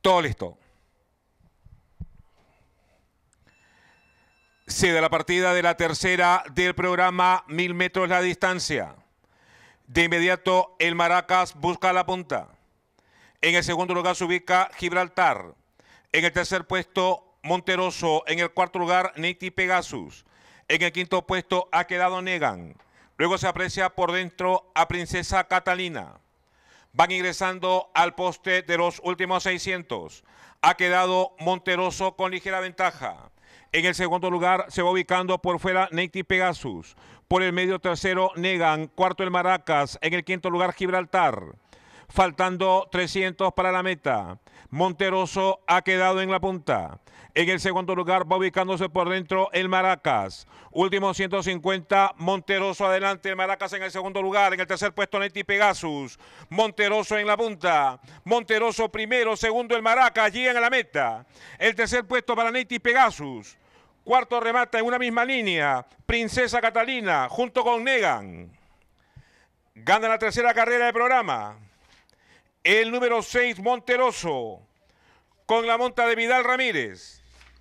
Todo listo. Se da la partida de la tercera del programa Mil metros la distancia. De inmediato, el Maracas busca la punta. En el segundo lugar se ubica Gibraltar. En el tercer puesto, Monteroso. En el cuarto lugar, Neti Pegasus. En el quinto puesto ha quedado Negan. Luego se aprecia por dentro a Princesa Catalina van ingresando al poste de los últimos 600. Ha quedado Monteroso con ligera ventaja. En el segundo lugar se va ubicando por fuera Neiti Pegasus. Por el medio tercero Negan, cuarto el Maracas, en el quinto lugar Gibraltar faltando 300 para la meta. Monteroso ha quedado en la punta. En el segundo lugar va ubicándose por dentro el Maracas. Último 150, Monteroso adelante, el Maracas en el segundo lugar. En el tercer puesto Neti Pegasus. Monteroso en la punta. Monteroso primero, segundo el Maracas, llegan a la meta. El tercer puesto para Neti Pegasus. Cuarto remata en una misma línea, Princesa Catalina junto con Negan. Gana la tercera carrera del programa el número 6 Monteroso, con la monta de Vidal Ramírez.